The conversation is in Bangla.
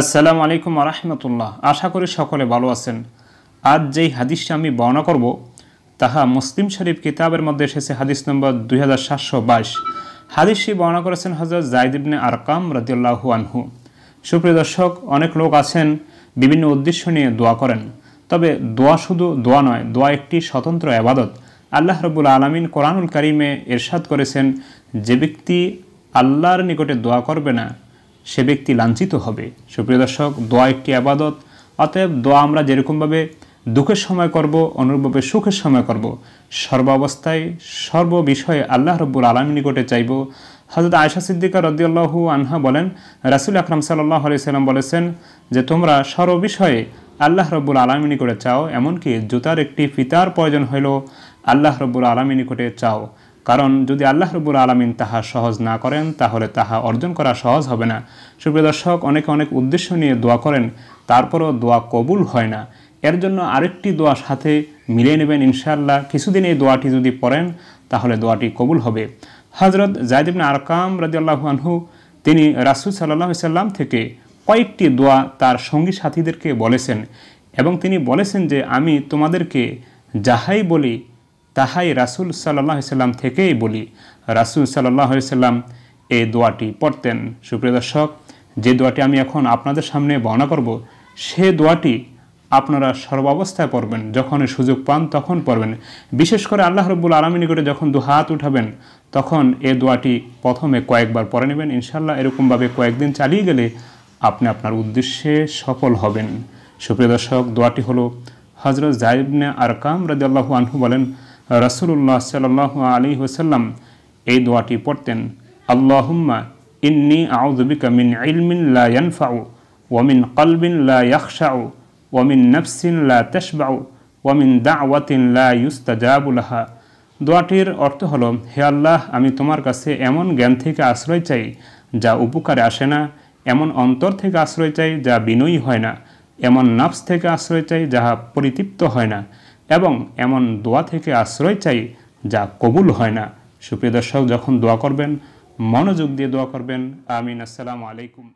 আসসালামু আলাইকুম আরহামতুল্লাহ আশা করি সকলে ভালো আছেন আজ যেই হাদিসটা আমি বর্ণনা করব তাহা মুসলিম শরীফ কিতাবের মধ্যে এসেছে হাদিস নম্বর দুই হাজার সাতশো বাইশ হাদিসটি বর্ণনা করেছেন হজরত জাইদিবনে আরকাম রদিয়াল্লাহু আনহু সুপ্রিয় দর্শক অনেক লোক আছেন বিভিন্ন উদ্দেশ্য নিয়ে দোয়া করেন তবে দোয়া শুধু দোয়া নয় দোয়া একটি স্বতন্ত্র আবাদত আল্লাহ রবুল আলমিন কোরআনুল করিমে এরশাদ করেছেন যে ব্যক্তি আল্লাহর নিকটে দোয়া করবে না সে ব্যক্তি লাঞ্ছিত হবে সুপ্রিয় দর্শক দোয়া একটি আবাদত অতএব দোয়া আমরা যেরকমভাবে দুঃখের সময় করব অনুরূপভাবে সুখের সময় করব সর্বাবস্থায় সর্ববিষয়ে আল্লাহ রব্বুর আলমী নিকটে চাইব হজরত আয়সা সিদ্দিকা রদিয়াল্লাহু আনহা বলেন রাসুল আকরাম সাল্লাহ আলাইসাল্লাম বলেছেন যে তোমরা সর্ববিষয়ে আল্লাহ রব্বুল আলমী নিকটে চাও এমনকি জুতার একটি ফিতার প্রয়োজন হইল আল্লাহ রব্বুল আলমী নিকটে চাও কারণ যদি আল্লাহ রবুল আলমিন তাহা সহজ না করেন তাহলে তাহা অর্জন করা সহজ হবে না সুপ্রিয় দর্শক অনেকে অনেক উদ্দেশ্য নিয়ে দোয়া করেন তারপরও দোয়া কবুল হয় না এর জন্য আরেকটি দোয়া সাথে মিলিয়ে নেবেন ইনশাআল্লাহ কিছুদিন এই দোয়াটি যদি পড়েন তাহলে দোয়াটি কবুল হবে হজরত জায়দিবনা আরকাম রাজিউল্লাহু আনহু তিনি রাসুল সাল্লাহ সাল্লাম থেকে কয়েকটি দোয়া তার সঙ্গী সাথীদেরকে বলেছেন এবং তিনি বলেছেন যে আমি তোমাদেরকে যাহাই বলি তাহাই রাসুল সাল্লাহ সাল্লাম থেকেই বলি রাসুল সাল্লাহ সাল্লাম এই দোয়াটি পড়তেন সুপ্রিয় দর্শক যে দোয়াটি আমি এখন আপনাদের সামনে বর্ণনা করব সে দোয়াটি আপনারা সর্বাবস্থায় পড়বেন যখন সুযোগ পান তখন পড়বেন বিশেষ করে আল্লাহ রব্বুল আলমিনী করে যখন দু হাত উঠাবেন তখন এ দোয়াটি প্রথমে কয়েকবার পড়ে নেবেন ইনশাল্লাহ এরকমভাবে কয়েকদিন চালিয়ে গেলে আপনি আপনার উদ্দেশ্যে সফল হবেন সুপ্রিয় দর্শক দোয়াটি হলো হজরত জাইবনে আরকাম রাজি আল্লাহু আনহু বলেন রসুল্লাহ সাল আলী হুসাল্লাম এই দোয়াটি পড়তেন আল্লাহুম্মা ইন্নি আউদুবিকা মিন ইলমিন লা ইয়ানফাউ ওয়ামিন কলবিন লা ওয়ামিন নফসিন লা তেশবাউ ওয়ামিন দাওয়াতিন লা ইউস্তাজাবুলাহা দোয়াটির অর্থ হলো হে আল্লাহ আমি তোমার কাছে এমন জ্ঞান থেকে আশ্রয় চাই যা উপকারে আসে না এমন অন্তর থেকে আশ্রয় চাই যা বিনয়ী হয় না এমন নফস থেকে আশ্রয় চাই যাহা পরিতৃপ্ত হয় না এবং এমন দোয়া থেকে আশ্রয় চাই যা কবুল হয় না সুপ্রিয় দর্শক যখন দোয়া করবেন মনোযোগ দিয়ে দোয়া করবেন আমিন আসসালামু আলাইকুম